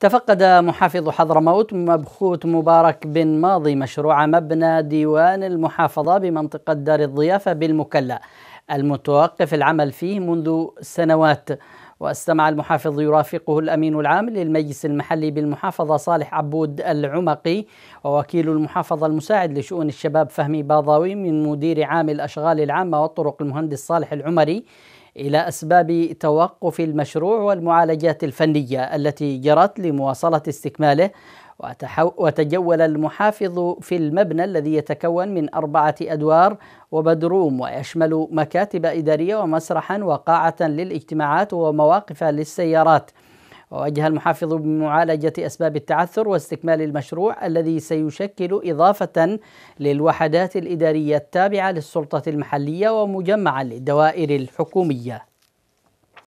تفقد محافظ حضرموت مبخوت مبارك بن ماضي مشروع مبنى ديوان المحافظة بمنطقة دار الضيافة بالمكلا المتوقف العمل فيه منذ سنوات واستمع المحافظ يرافقه الامين العام للمجلس المحلي بالمحافظه صالح عبود العمقي ووكيل المحافظه المساعد لشؤون الشباب فهمي باضاوي من مدير عام الاشغال العامه والطرق المهندس صالح العمري الى اسباب توقف المشروع والمعالجات الفنيه التي جرت لمواصله استكماله وتجول المحافظ في المبنى الذي يتكون من أربعة أدوار وبدروم ويشمل مكاتب إدارية ومسرحا وقاعة للاجتماعات ومواقف للسيارات ووجه المحافظ بمعالجة أسباب التعثر واستكمال المشروع الذي سيشكل إضافة للوحدات الإدارية التابعة للسلطة المحلية ومجمعا للدوائر الحكومية